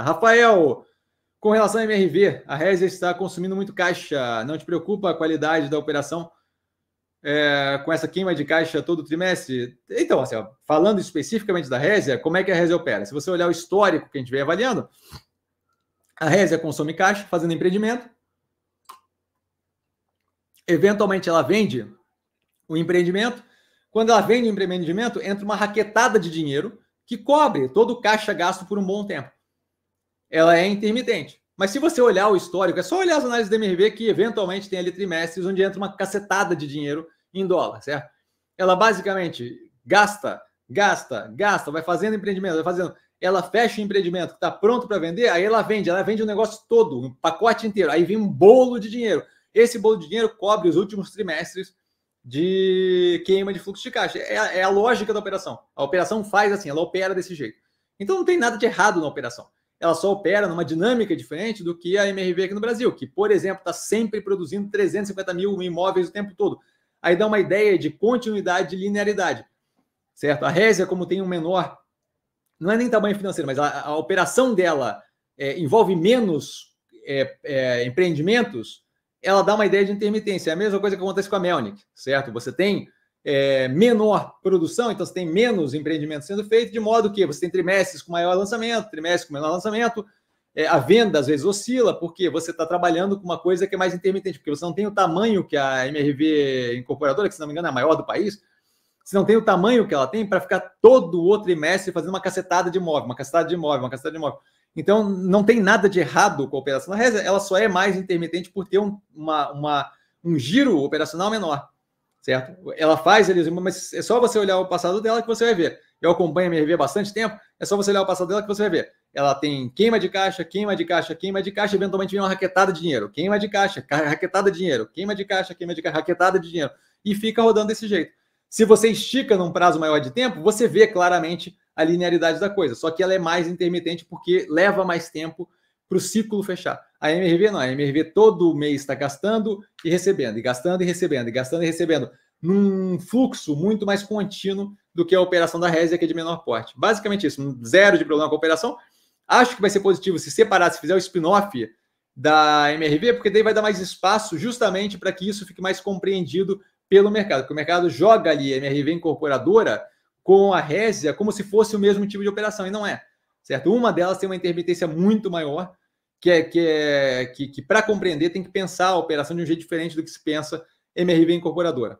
Rafael, com relação à MRV, a Resia está consumindo muito caixa. Não te preocupa a qualidade da operação é, com essa queima de caixa todo trimestre? Então, assim, ó, falando especificamente da Resia, como é que a Resia opera? Se você olhar o histórico que a gente vem avaliando, a Resia consome caixa fazendo empreendimento. Eventualmente, ela vende o empreendimento. Quando ela vende o empreendimento, entra uma raquetada de dinheiro que cobre todo o caixa gasto por um bom tempo ela é intermitente. Mas se você olhar o histórico, é só olhar as análises do MRV que eventualmente tem ali trimestres onde entra uma cacetada de dinheiro em dólar, certo? Ela basicamente gasta, gasta, gasta, vai fazendo empreendimento, vai fazendo. Ela fecha o empreendimento que está pronto para vender, aí ela vende, ela vende o negócio todo, um pacote inteiro. Aí vem um bolo de dinheiro. Esse bolo de dinheiro cobre os últimos trimestres de queima de fluxo de caixa. É a, é a lógica da operação. A operação faz assim, ela opera desse jeito. Então não tem nada de errado na operação ela só opera numa dinâmica diferente do que a MRV aqui no Brasil, que, por exemplo, está sempre produzindo 350 mil imóveis o tempo todo. Aí dá uma ideia de continuidade e linearidade, certo? A Résia, como tem um menor, não é nem tamanho financeiro, mas a, a operação dela é, envolve menos é, é, empreendimentos, ela dá uma ideia de intermitência. É a mesma coisa que acontece com a Melnick, certo? Você tem é, menor produção, então você tem menos empreendimento sendo feito, de modo que você tem trimestres com maior lançamento, trimestres com menor lançamento, é, a venda às vezes oscila, porque você está trabalhando com uma coisa que é mais intermitente, porque você não tem o tamanho que a MRV incorporadora, que se não me engano é a maior do país, você não tem o tamanho que ela tem para ficar todo o trimestre fazendo uma cacetada de imóvel, uma cacetada de imóvel, uma cacetada de imóvel. Então, não tem nada de errado com a operação da Reza, ela só é mais intermitente por ter um, uma, uma, um giro operacional menor certo? Ela faz eles, mas é só você olhar o passado dela que você vai ver. Eu acompanho a MRV há bastante tempo, é só você olhar o passado dela que você vai ver. Ela tem queima de caixa, queima de caixa, queima de caixa, eventualmente vem uma raquetada de dinheiro, queima de caixa, raquetada de dinheiro, queima de caixa, queima de caixa, raquetada de dinheiro, e fica rodando desse jeito. Se você estica num prazo maior de tempo, você vê claramente a linearidade da coisa, só que ela é mais intermitente porque leva mais tempo para o ciclo fechar. A MRV não, a MRV todo mês está gastando e recebendo, e gastando e recebendo, e gastando e recebendo, num fluxo muito mais contínuo do que a operação da Resia, que é de menor porte. Basicamente isso, zero de problema com a operação. Acho que vai ser positivo se separar, se fizer o spin-off da MRV, porque daí vai dar mais espaço justamente para que isso fique mais compreendido pelo mercado, porque o mercado joga ali a MRV incorporadora com a Resia como se fosse o mesmo tipo de operação, e não é certo? Uma delas tem uma intermitência muito maior, que é que, é, que, que para compreender tem que pensar a operação de um jeito diferente do que se pensa MRV incorporadora.